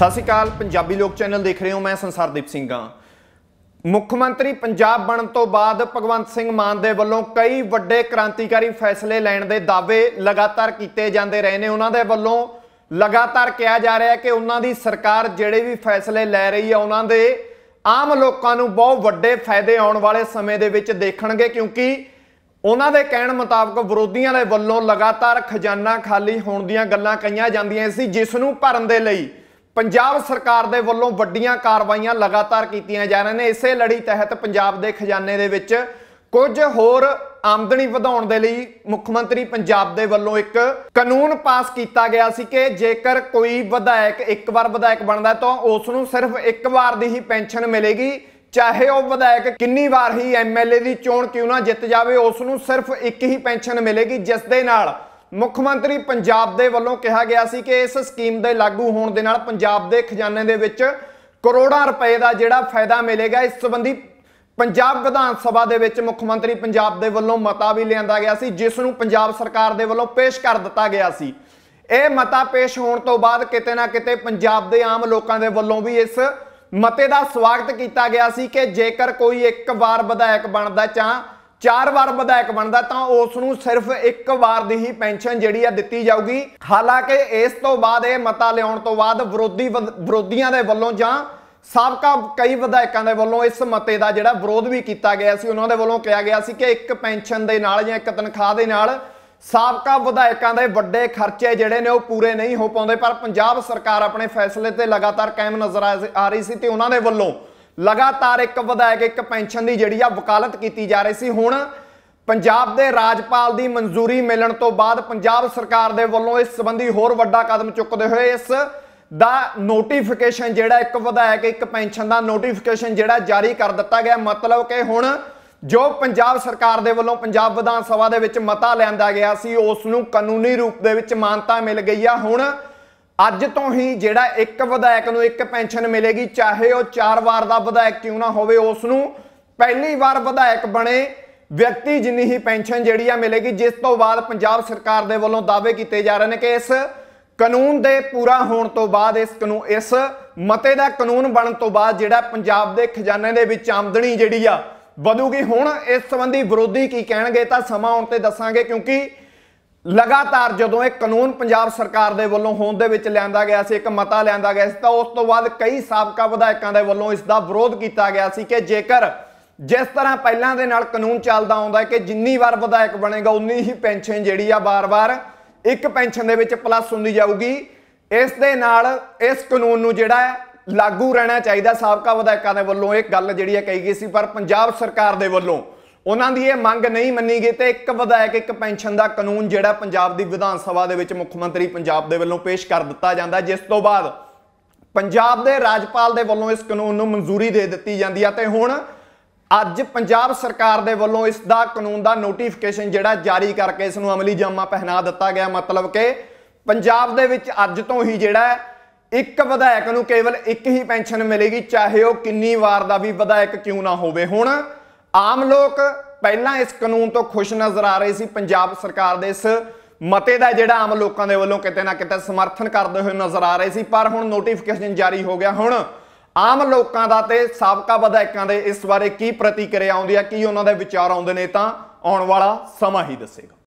ਸਤਿ ਸ਼੍ਰੀ ਅਕਾਲ ਪੰਜਾਬੀ ਲੋਕ ਚੈਨਲ ਦੇਖ ਰਹੇ ਹੋ ਮੈਂ ਸੰਸਾਰਦੀਪ ਸਿੰਘਾਂ ਮੁੱਖ ਮੰਤਰੀ ਪੰਜਾਬ ਬਣਨ ਤੋਂ ਬਾਅਦ ਭਗਵੰਤ ਸਿੰਘ ਮਾਨ ਦੇ ਵੱਲੋਂ ਕਈ ਵੱਡੇ ਕ੍ਰਾਂਤੀਕਾਰੀ ਫੈਸਲੇ ਲੈਣ ਦੇ ਦਾਅਵੇ ਲਗਾਤਾਰ ਕੀਤੇ ਜਾਂਦੇ ਰਹੇ ਨੇ ਉਹਨਾਂ ਦੇ ਵੱਲੋਂ ਲਗਾਤਾਰ ਕਿਹਾ ਜਾ ਰਿਹਾ ਹੈ ਕਿ ਉਹਨਾਂ ਦੀ ਸਰਕਾਰ ਜਿਹੜੇ ਵੀ ਫੈਸਲੇ ਲੈ ਰਹੀ ਹੈ ਉਹਨਾਂ ਦੇ ਆਮ ਲੋਕਾਂ ਨੂੰ ਬਹੁਤ ਵੱਡੇ ਫਾਇਦੇ ਆਉਣ ਵਾਲੇ ਸਮੇਂ ਦੇ ਵਿੱਚ ਦੇਖਣਗੇ ਕਿਉਂਕਿ ਉਹਨਾਂ ਦੇ ਕਹਿਣ ਮੁਤਾਬਕ ਵਿਰੋਧੀਆਂ ਦੇ ਵੱਲੋਂ ਲਗਾਤਾਰ ਖਜ਼ਾਨਾ ਖਾਲੀ ਹੋਣ ਦੀਆਂ ਗੱਲਾਂ ਕਹੀਆਂ ਜਾਂਦੀਆਂ ਸੀ ਜਿਸ ਨੂੰ ਭਰਨ ਦੇ ਲਈ ਪੰਜਾਬ ਸਰਕਾਰ ਦੇ ਵੱਲੋਂ ਵੱਡੀਆਂ ਕਾਰਵਾਈਆਂ ਲਗਾਤਾਰ ਕੀਤੀਆਂ ਜਾ ਰਹੀਆਂ ਨੇ ਇਸੇ ਲੜੀ ਤਹਿਤ ਪੰਜਾਬ ਦੇ ਖਜ਼ਾਨੇ ਦੇ ਵਿੱਚ ਕੁਝ ਹੋਰ ਆਮਦਨੀ ਵਧਾਉਣ ਦੇ ਲਈ ਮੁੱਖ ਮੰਤਰੀ ਪੰਜਾਬ ਦੇ ਵੱਲੋਂ ਇੱਕ ਕਾਨੂੰਨ ਪਾਸ ਕੀਤਾ ਗਿਆ ਸੀ ਕਿ ਜੇਕਰ ਕੋਈ ਵਿਧਾਇਕ ਇੱਕ ਵਾਰ ਵਿਧਾਇਕ ਬਣਦਾ ਤਾਂ ਉਸ ਨੂੰ ਸਿਰਫ ਇੱਕ ਵਾਰ ਦੀ ਹੀ ਪੈਨਸ਼ਨ ਮਿਲੇਗੀ ਚਾਹੇ ਉਹ ਵਿਧਾਇਕ ਕਿੰਨੀ ਵਾਰ ਹੀ ਐਮਐਲਏ ਦੀ ਚੋਣ ਕਿਉਂ ਨਾ ਜਿੱਤ ਜਾਵੇ ਉਸ ਨੂੰ ਸਿਰਫ ਇੱਕ ਹੀ ਪੈਨਸ਼ਨ ਮਿਲੇਗੀ ਜਿਸ ਦੇ ਨਾਲ ਮੁੱਖ ਮੰਤਰੀ ਪੰਜਾਬ ਦੇ ਵੱਲੋਂ ਕਿਹਾ ਗਿਆ ਸੀ ਕਿ ਇਸ ਸਕੀਮ ਦੇ ਲਾਗੂ ਹੋਣ ਦੇ ਨਾਲ ਪੰਜਾਬ ਦੇ ਖਜ਼ਾਨੇ ਦੇ ਵਿੱਚ ਕਰੋੜਾਂ ਰੁਪਏ ਦਾ ਜਿਹੜਾ ਫਾਇਦਾ ਮਿਲੇਗਾ ਇਸ ਸੰਬੰਧੀ ਪੰਜਾਬ ਵਿਧਾਨ ਸਭਾ ਦੇ ਵਿੱਚ ਮੁੱਖ ਮੰਤਰੀ ਪੰਜਾਬ ਦੇ ਵੱਲੋਂ ਮਤਾ ਵੀ ਲਿਆਂਦਾ ਗਿਆ ਸੀ ਜਿਸ ਨੂੰ ਪੰਜਾਬ ਸਰਕਾਰ ਦੇ ਵੱਲੋਂ ਪੇਸ਼ ਕਰ ਦਿੱਤਾ ਗਿਆ ਸੀ ਇਹ ਮਤਾ ਪੇਸ਼ ਹੋਣ ਤੋਂ ਬਾਅਦ ਕਿਤੇ ਨਾ ਕਿਤੇ ਪੰਜਾਬ ਦੇ ਆਮ ਲੋਕਾਂ ਦੇ ਵੱਲੋਂ ਵੀ ਇਸ ਮਤੇ ਦਾ ਸਵਾਗਤ ਕੀਤਾ ਗਿਆ ਸੀ ਕਿ ਜੇਕਰ ਕੋਈ ਇੱਕ ਵਾਰ ਵਿਧਾਇਕ ਬਣਦਾ ਚਾਹ ਚਾਰ ਵਾਰ ਵਿਧਾਇਕ ਬਣਦਾ ਤਾਂ ਉਸ ਨੂੰ ਸਿਰਫ ਇੱਕ ਵਾਰ ਦੀ ਹੀ ਪੈਨਸ਼ਨ ਜਿਹੜੀ ਆ ਦਿੱਤੀ ਜਾਊਗੀ ਹਾਲਾਂਕਿ ਇਸ ਤੋਂ ਬਾਅਦ ਇਹ ਮਤਾ ਲਿਆਉਣ ਤੋਂ ਬਾਅਦ ਵਿਰੋਧੀ ਵਿਰੋਧੀਆਂ ਦੇ ਵੱਲੋਂ ਜਾਂ ਸਾਬਕਾ ਕਈ ਵਿਧਾਇਕਾਂ ਦੇ ਵੱਲੋਂ ਇਸ ਮਤੇ ਦਾ ਜਿਹੜਾ ਵਿਰੋਧ ਵੀ ਕੀਤਾ ਗਿਆ ਸੀ ਉਹਨਾਂ ਦੇ ਵੱਲੋਂ ਕਿਹਾ ਗਿਆ ਸੀ ਕਿ ਇੱਕ ਪੈਨਸ਼ਨ ਦੇ ਨਾਲ ਜਾਂ ਇੱਕ ਤਨਖਾਹ ਦੇ ਨਾਲ ਸਾਬਕਾ ਵਿਧਾਇਕਾਂ ਦੇ ਵੱਡੇ ਖਰਚੇ ਜਿਹੜੇ ਨੇ ਉਹ ਪੂਰੇ ਨਹੀਂ ਹੋ ਪਾਉਂਦੇ ਪਰ ਪੰਜਾਬ ਸਰਕਾਰ ਆਪਣੇ ਫੈਸਲੇ ਤੇ ਲਗਾਤਾਰ ਕਾਇਮ ਨਜ਼ਰ ਆ ਰਹੀ ਸੀ ਤੇ ਉਹਨਾਂ ਦੇ ਵੱਲੋਂ ਲਗਾਤਾਰ ਇੱਕ ਵਿਧਾਇਕ ਇੱਕ ਪੈਨਸ਼ਨ ਦੀ ਜਿਹੜੀ ਆ ਵਕਾਲਤ ਕੀਤੀ ਜਾ ਰਹੀ ਸੀ ਹੁਣ ਪੰਜਾਬ ਦੇ ਰਾਜਪਾਲ ਦੀ ਮਨਜ਼ੂਰੀ ਮਿਲਣ ਤੋਂ ਬਾਅਦ ਪੰਜਾਬ ਸਰਕਾਰ ਦੇ ਵੱਲੋਂ ਇਸ ਸੰਬੰਧੀ ਹੋਰ ਵੱਡਾ ਕਦਮ ਚੁੱਕਦੇ ਹੋਏ ਇਸ ਦਾ ਨੋਟੀਫਿਕੇਸ਼ਨ ਜਿਹੜਾ ਇੱਕ ਵਿਧਾਇਕ ਇੱਕ ਪੈਨਸ਼ਨ ਦਾ ਨੋਟੀਫਿਕੇਸ਼ਨ ਜਿਹੜਾ ਜਾਰੀ ਕਰ ਦਿੱਤਾ ਗਿਆ ਮਤਲਬ ਕਿ ਹੁਣ ਜੋ ਪੰਜਾਬ ਸਰਕਾਰ ਦੇ ਵੱਲੋਂ ਪੰਜਾਬ ਵਿਧਾਨ ਸਭਾ ਦੇ ਵਿੱਚ ਮਤਾ ਲੈਂਦਾ ਗਿਆ ਸੀ ਉਸ ਨੂੰ ਕਾਨੂੰਨੀ ਰੂਪ ਦੇ ਵਿੱਚ ਮਾਨਤਾ ਮਿਲ ਗਈ ਆ ਹੁਣ ਅੱਜ ਤੋਂ ਹੀ ਜਿਹੜਾ ਇੱਕ ਵਿਧਾਇਕ ਨੂੰ ਇੱਕ ਪੈਨਸ਼ਨ ਮਿਲੇਗੀ ਚਾਹੇ ਉਹ ਚਾਰ ਵਾਰ ਦਾ ਵਿਧਾਇਕ ਕਿਉਂ ਨਾ ਹੋਵੇ ਉਸ ਨੂੰ ਪਹਿਲੀ ਵਾਰ ਵਿਧਾਇਕ ਬਣੇ ਵਿਅਕਤੀ ਜਿੰਨੀ ਹੀ ਪੈਨਸ਼ਨ ਜਿਹੜੀ ਆ ਮਿਲੇਗੀ ਜਿਸ ਤੋਂ ਬਾਅਦ ਪੰਜਾਬ ਸਰਕਾਰ ਦੇ ਵੱਲੋਂ ਦਾਅਵੇ ਕੀਤੇ ਜਾ ਰਹੇ ਨੇ ਕਿ ਇਸ ਕਾਨੂੰਨ ਦੇ ਪੂਰਾ ਹੋਣ ਤੋਂ ਬਾਅਦ ਇਸ ਕਾਨੂੰਨ ਇਸ ਮਤੇ ਦਾ ਕਾਨੂੰਨ ਬਣਨ ਤੋਂ ਬਾਅਦ ਜਿਹੜਾ ਪੰਜਾਬ ਦੇ ਖਜ਼ਾਨੇ ਦੇ ਵਿੱਚ ਆਮਦਨੀ ਜਿਹੜੀ ਆ ਵਧੂਗੀ ਹੁਣ ਇਸ ਸੰਬੰਧੀ ਵਿਰੋਧੀ ਕੀ ਕਹਿਣਗੇ ਤਾਂ ਸਮਾਂ ਆਉਣ ਤੇ ਦੱਸਾਂਗੇ ਕਿਉਂਕਿ ਲਗਾਤਾਰ ਜਦੋਂ ਇਹ ਕਾਨੂੰਨ ਪੰਜਾਬ ਸਰਕਾਰ ਦੇ ਵੱਲੋਂ ਹੋਂਦ ਦੇ ਵਿੱਚ ਲਿਆਂਦਾ ਗਿਆ ਸੀ ਇੱਕ ਮਤਾ ਲਿਆਂਦਾ ਗਿਆ ਸੀ ਤਾਂ ਉਸ ਤੋਂ ਬਾਅਦ ਕਈ ਸਾਬਕਾ ਵਿਧਾਇਕਾਂ ਦੇ ਵੱਲੋਂ ਇਸ ਦਾ ਵਿਰੋਧ ਕੀਤਾ ਗਿਆ ਸੀ ਕਿ ਜੇਕਰ ਜਿਸ ਤਰ੍ਹਾਂ ਪਹਿਲਾਂ ਦੇ ਨਾਲ ਕਾਨੂੰਨ ਚੱਲਦਾ ਆਉਂਦਾ ਹੈ ਕਿ ਜਿੰਨੀ ਵਾਰ ਵਿਧਾਇਕ ਬਣੇਗਾ ਉਨੀ ਹੀ ਪੈਨਸ਼ਨ ਜਿਹੜੀ ਆ ਬਾਰ-ਬਾਰ ਇੱਕ ਪੈਨਸ਼ਨ ਦੇ ਵਿੱਚ ਪਲੱਸ ਹੁੰਦੀ ਜਾਊਗੀ ਇਸ ਦੇ ਨਾਲ ਇਸ ਕਾਨੂੰਨ ਨੂੰ ਜਿਹੜਾ ਲਾਗੂ ਰਹਿਣਾ ਚਾਹੀਦਾ ਸਾਬਕਾ ਵਿਧਾਇਕਾਂ ਦੇ ਵੱਲੋਂ ਇਹ ਗੱਲ ਜਿਹੜੀ ਹੈ ਕਹੀ ਗਈ ਸੀ ਪਰ ਪੰਜਾਬ ਸਰਕਾਰ ਦੇ ਵੱਲੋਂ ਉਹਨਾਂ ਦੀ ਇਹ ਮੰਗ ਨਹੀਂ ਮੰਨੀ ਗਈ ਤੇ ਇੱਕ ਵਿਧਾਇਕ ਇੱਕ ਪੈਨਸ਼ਨ ਦਾ ਕਾਨੂੰਨ ਜਿਹੜਾ ਪੰਜਾਬ ਦੀ ਵਿਧਾਨ ਸਭਾ ਦੇ ਵਿੱਚ ਮੁੱਖ ਮੰਤਰੀ ਪੰਜਾਬ ਦੇ ਵੱਲੋਂ ਪੇਸ਼ ਕਰ ਦਿੱਤਾ ਜਾਂਦਾ ਜਿਸ ਤੋਂ ਬਾਅਦ ਪੰਜਾਬ ਦੇ ਰਾਜਪਾਲ ਦੇ ਵੱਲੋਂ ਇਸ ਕਾਨੂੰਨ ਨੂੰ ਮਨਜ਼ੂਰੀ ਦੇ ਦਿੱਤੀ ਜਾਂਦੀ ਹੈ ਤੇ ਹੁਣ ਅੱਜ ਪੰਜਾਬ ਸਰਕਾਰ ਦੇ ਵੱਲੋਂ ਇਸ ਦਾ ਕਾਨੂੰਨ ਦਾ ਨੋਟੀਫਿਕੇਸ਼ਨ ਜਿਹੜਾ ਜਾਰੀ ਕਰਕੇ ਇਸ ਨੂੰ ਅਮਲੀ ਜਾਮਾ ਪਹਿਨਾ ਦਿੱਤਾ ਗਿਆ ਮਤਲਬ ਕਿ ਪੰਜਾਬ ਦੇ ਵਿੱਚ ਅੱਜ ਤੋਂ ਹੀ ਜਿਹੜਾ ਇੱਕ ਵਿਧਾਇਕ ਨੂੰ ਕੇਵਲ ਇੱਕ ਹੀ ਪੈਨਸ਼ਨ ਮਿਲੇਗੀ ਚਾਹੇ ਉਹ ਕਿੰਨੀ ਵਾਰ ਦਾ ਵੀ ਵਿਧਾਇਕ ਕਿਉਂ ਨਾ ਹੋਵੇ ਹੁਣ ਆਮ ਲੋਕ ਪਹਿਲਾਂ ਇਸ ਕਾਨੂੰਨ ਤੋਂ ਖੁਸ਼ ਨਜ਼ਰ ਆ ਰਹੇ ਸੀ ਪੰਜਾਬ ਸਰਕਾਰ ਦੇ ਇਸ ਮਤੇ ਦਾ ਜਿਹੜਾ ਆਮ ਲੋਕਾਂ ਦੇ ਵੱਲੋਂ ਕਿਤੇ ਨਾ ਕਿਤੇ ਸਮਰਥਨ ਕਰਦੇ ਹੋਏ ਨਜ਼ਰ ਆ ਰਹੇ ਸੀ ਪਰ ਹੁਣ ਨੋਟੀਫਿਕੇਸ਼ਨ ਜਾਰੀ ਹੋ ਗਿਆ ਹੁਣ ਆਮ ਲੋਕਾਂ ਦਾ ਤੇ ਸਾਬਕਾ ਵਿਧਾਇਕਾਂ ਦੇ ਇਸ ਬਾਰੇ ਕੀ ਪ੍ਰਤੀਕਿਰਿਆ ਆਉਂਦੀ ਹੈ ਕੀ ਉਹਨਾਂ ਦੇ ਵਿਚਾਰ ਆਉਂਦੇ ਨੇ ਤਾਂ ਆਉਣ ਵਾਲਾ ਸਮਾਂ ਹੀ ਦੱਸੇਗਾ